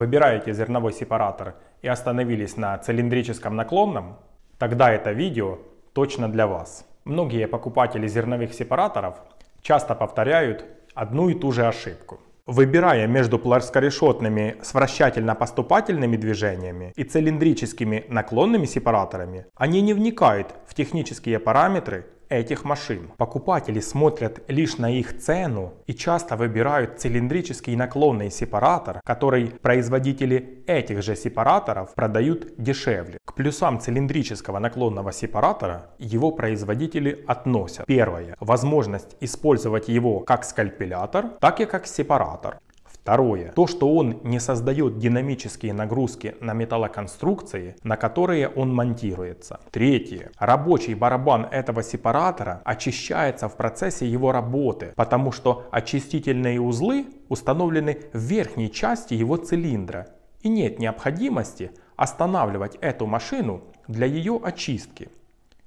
Выбираете зерновой сепаратор и остановились на цилиндрическом наклонном, тогда это видео точно для вас. Многие покупатели зерновых сепараторов часто повторяют одну и ту же ошибку. Выбирая между плоскорешетными с вращательно-поступательными движениями и цилиндрическими наклонными сепараторами, они не вникают в технические параметры этих машин. Покупатели смотрят лишь на их цену и часто выбирают цилиндрический наклонный сепаратор, который производители этих же сепараторов продают дешевле. К плюсам цилиндрического наклонного сепаратора его производители относят. Первое. Возможность использовать его как скальпелятор, так и как сепаратор. Второе. То, что он не создает динамические нагрузки на металлоконструкции, на которые он монтируется. Третье. Рабочий барабан этого сепаратора очищается в процессе его работы, потому что очистительные узлы установлены в верхней части его цилиндра. И нет необходимости останавливать эту машину для ее очистки.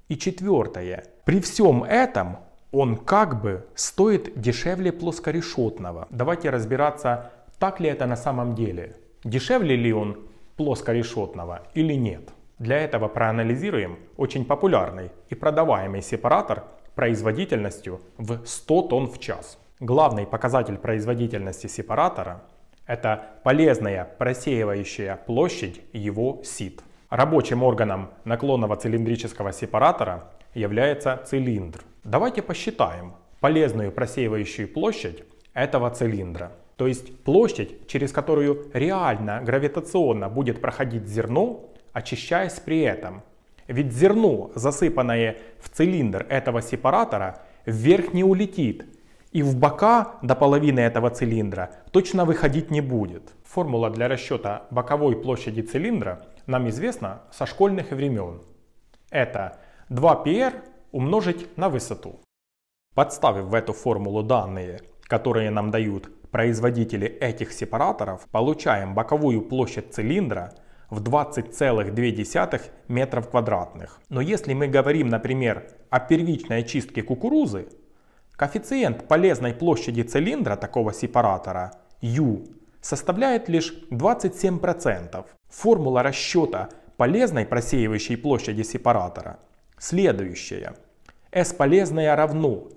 И четвертое. При всем этом он как бы стоит дешевле плоскорешетного. Давайте разбираться так ли это на самом деле? Дешевле ли он плоскорешетного или нет? Для этого проанализируем очень популярный и продаваемый сепаратор производительностью в 100 тонн в час. Главный показатель производительности сепаратора – это полезная просеивающая площадь его сит. Рабочим органом наклонного цилиндрического сепаратора является цилиндр. Давайте посчитаем полезную просеивающую площадь этого цилиндра. То есть площадь, через которую реально гравитационно будет проходить зерно, очищаясь при этом. Ведь зерно, засыпанное в цилиндр этого сепаратора, вверх не улетит, и в бока до половины этого цилиндра точно выходить не будет. Формула для расчета боковой площади цилиндра нам известна со школьных времен. Это 2πr умножить на высоту. Подставив в эту формулу данные, которые нам дают производители этих сепараторов, получаем боковую площадь цилиндра в 20,2 метров квадратных. Но если мы говорим, например, о первичной очистке кукурузы, коэффициент полезной площади цилиндра такого сепаратора U составляет лишь 27%. Формула расчета полезной просеивающей площади сепаратора следующая. S полезная равно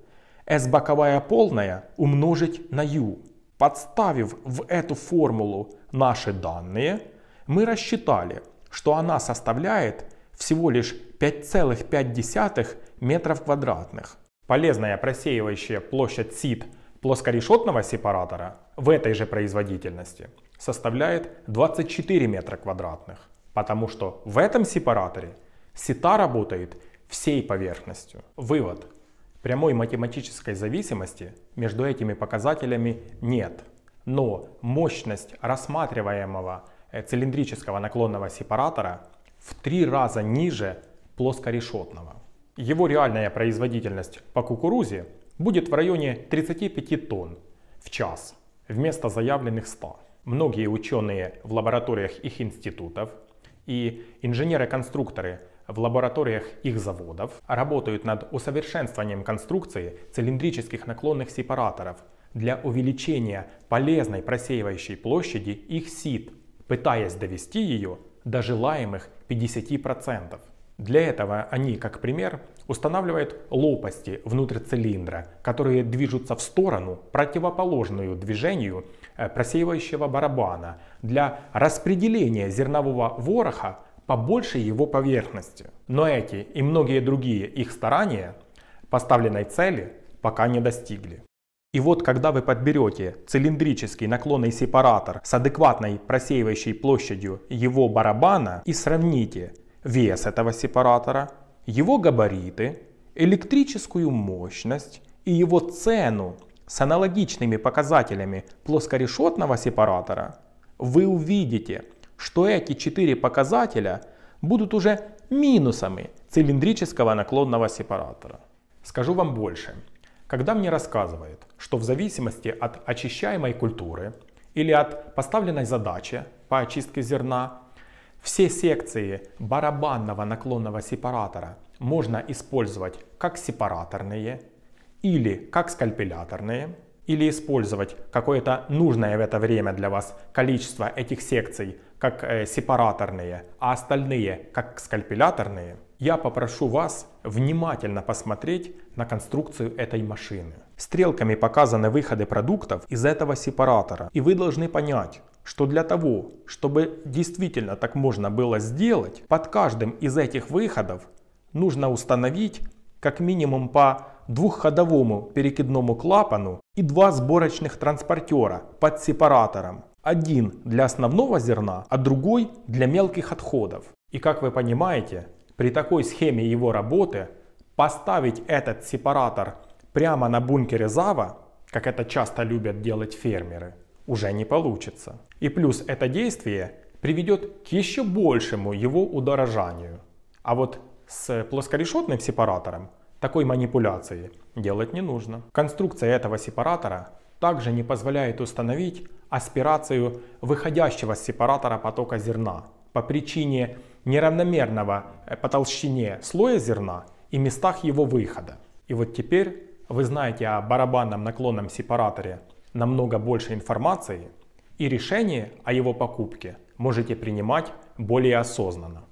S боковая полная умножить на U. Подставив в эту формулу наши данные, мы рассчитали, что она составляет всего лишь 5,5 метров квадратных. Полезная просеивающая площадь сит плоскорешетного сепаратора в этой же производительности составляет 24 метра квадратных, потому что в этом сепараторе сита работает всей поверхностью. Вывод. Прямой математической зависимости между этими показателями нет, но мощность рассматриваемого э, цилиндрического наклонного сепаратора в три раза ниже плоскорешетного. Его реальная производительность по кукурузе будет в районе 35 тонн в час вместо заявленных 100. Многие ученые в лабораториях их институтов и инженеры-конструкторы в лабораториях их заводов работают над усовершенствованием конструкции цилиндрических наклонных сепараторов для увеличения полезной просеивающей площади их сит, пытаясь довести ее до желаемых 50%. Для этого они, как пример, устанавливают лопасти внутрь цилиндра, которые движутся в сторону, противоположную движению э, просеивающего барабана, для распределения зернового вороха по большей его поверхности. Но эти и многие другие их старания поставленной цели пока не достигли. И вот когда вы подберете цилиндрический наклонный сепаратор с адекватной просеивающей площадью его барабана и сравните, вес этого сепаратора, его габариты, электрическую мощность и его цену с аналогичными показателями плоскорешетного сепаратора, вы увидите, что эти четыре показателя будут уже минусами цилиндрического наклонного сепаратора. Скажу вам больше. Когда мне рассказывают, что в зависимости от очищаемой культуры или от поставленной задачи по очистке зерна все секции барабанного наклонного сепаратора можно использовать как сепараторные или как скальпеляторные, или использовать какое-то нужное в это время для вас количество этих секций как э, сепараторные, а остальные как скальпеляторные – я попрошу вас внимательно посмотреть на конструкцию этой машины. Стрелками показаны выходы продуктов из этого сепаратора. И вы должны понять, что для того, чтобы действительно так можно было сделать, под каждым из этих выходов нужно установить как минимум по двухходовому перекидному клапану и два сборочных транспортера под сепаратором. Один для основного зерна, а другой для мелких отходов. И как вы понимаете, при такой схеме его работы поставить этот сепаратор прямо на бункере Зава, как это часто любят делать фермеры, уже не получится. И плюс это действие приведет к еще большему его удорожанию. А вот с плоскорешетным сепаратором такой манипуляции делать не нужно. Конструкция этого сепаратора также не позволяет установить аспирацию выходящего с сепаратора потока зерна по причине неравномерного э, по толщине слоя зерна и местах его выхода. И вот теперь вы знаете о барабанном наклонном сепараторе намного больше информации и решение о его покупке можете принимать более осознанно.